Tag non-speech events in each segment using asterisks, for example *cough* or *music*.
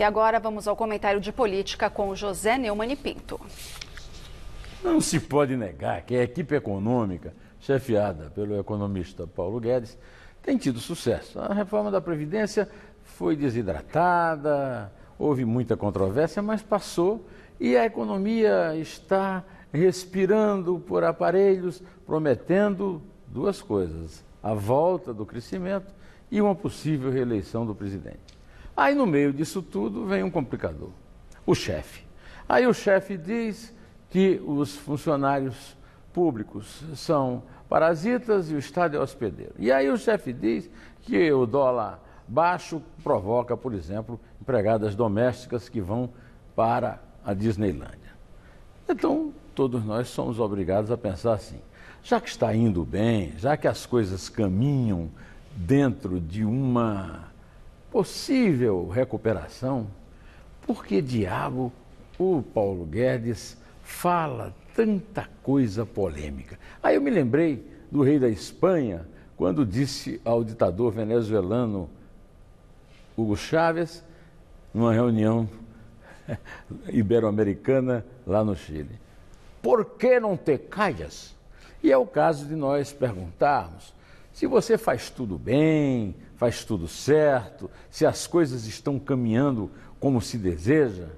E agora vamos ao comentário de política com José Neumann e Pinto. Não se pode negar que a equipe econômica, chefiada pelo economista Paulo Guedes, tem tido sucesso. A reforma da Previdência foi desidratada, houve muita controvérsia, mas passou e a economia está respirando por aparelhos, prometendo duas coisas: a volta do crescimento e uma possível reeleição do presidente. Aí no meio disso tudo vem um complicador, o chefe. Aí o chefe diz que os funcionários públicos são parasitas e o Estado é hospedeiro. E aí o chefe diz que o dólar baixo provoca, por exemplo, empregadas domésticas que vão para a Disneylândia. Então, todos nós somos obrigados a pensar assim: já que está indo bem, já que as coisas caminham dentro de uma possível recuperação, por que diabo o Paulo Guedes fala tanta coisa polêmica? Aí eu me lembrei do rei da Espanha, quando disse ao ditador venezuelano Hugo Chávez, numa reunião *laughs* ibero-americana lá no Chile. Por que não te calhas? E é o caso de nós perguntarmos se você faz tudo bem, faz tudo certo, se as coisas estão caminhando como se deseja,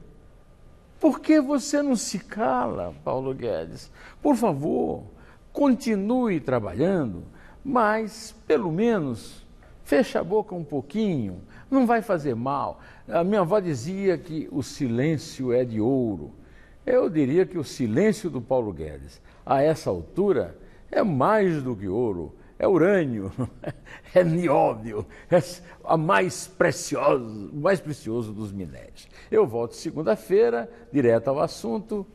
por que você não se cala, Paulo Guedes? Por favor, continue trabalhando, mas pelo menos feche a boca um pouquinho, não vai fazer mal. A minha avó dizia que o silêncio é de ouro. Eu diria que o silêncio do Paulo Guedes, a essa altura, é mais do que ouro é urânio, *laughs* é nióbio, é a mais precioso, o mais precioso dos minérios. Eu volto segunda-feira, direto ao assunto.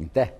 Em